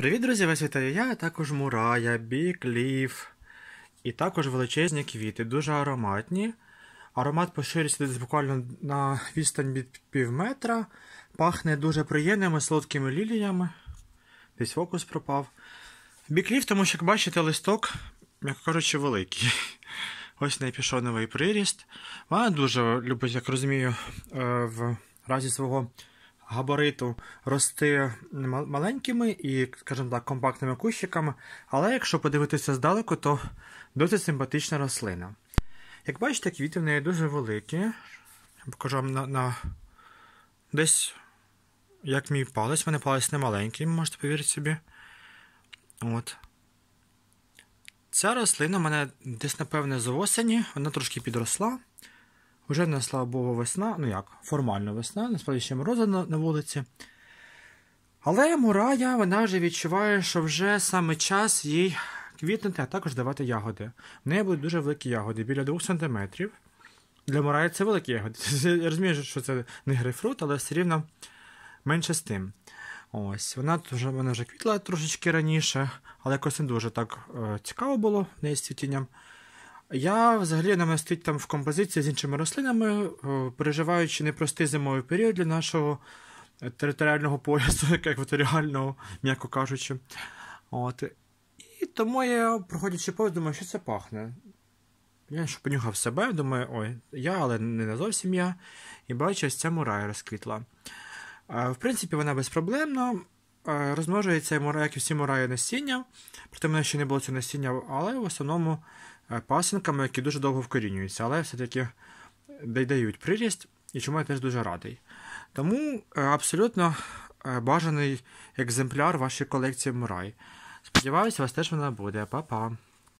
Привіт, друзі! Вас вітаю! Я а також мурая, бікліф і також величезні квіти, дуже ароматні. Аромат поширюється десь буквально на відстань від пів метра, пахне дуже приємними солодкими ліліями. Десь фокус пропав. бік Бікліф, тому що, як бачите, листок, як кажучи, великий. Ось не пішов новий приріст. Вона дуже любить, як розумію, е, в разі свого габариту рости маленькими і, скажімо так, компактними кущиками, але якщо подивитися здалеку, то досить симпатична рослина. Як бачите, квіти в неї дуже великі. Я покажу вам на, на десь, як мій палець, в мене палець не маленький, можете повірити собі. От. Ця рослина в мене десь, напевне, з осені, вона трошки підросла. Уже не слава Богу, весна, ну як, формально весна, насправді ще мороза на, на вулиці. Але Мурая вона вже відчуває, що вже саме час їй квітнути, а також давати ягоди. В неї будуть дуже великі ягоди, біля 2 см. Для Мураї це великі ягоди. Я розумію, що це не грейпфрут, але все рівно менше з тим. Ось, Вона вже вона вже квітла трошечки раніше, але якось не дуже так е, цікаво було в неї з цвітінням. Я взагалі намастить там в композиції з іншими рослинами, е, переживаючи непростий зимовий період для нашого е, територіального поясу, екваторіального, м'яко кажучи. От. І тому я, проходячи повз, думаю, що це пахне. Я що понюхав себе, думаю, ой, я, але не зовсім я. І бачу, ось ця мурай розквітла. В принципі, вона безпроблемна. Е, розмножується, як і всі мураї насіння, проте в мене ще не було цього насіння, але в основному е, пасинками, які дуже довго вкорінюються, але все-таки дають приріст, і чому я теж дуже радий. Тому е, абсолютно бажаний екземпляр вашої колекції мурай. Сподіваюся, у вас теж вона буде. Па-па!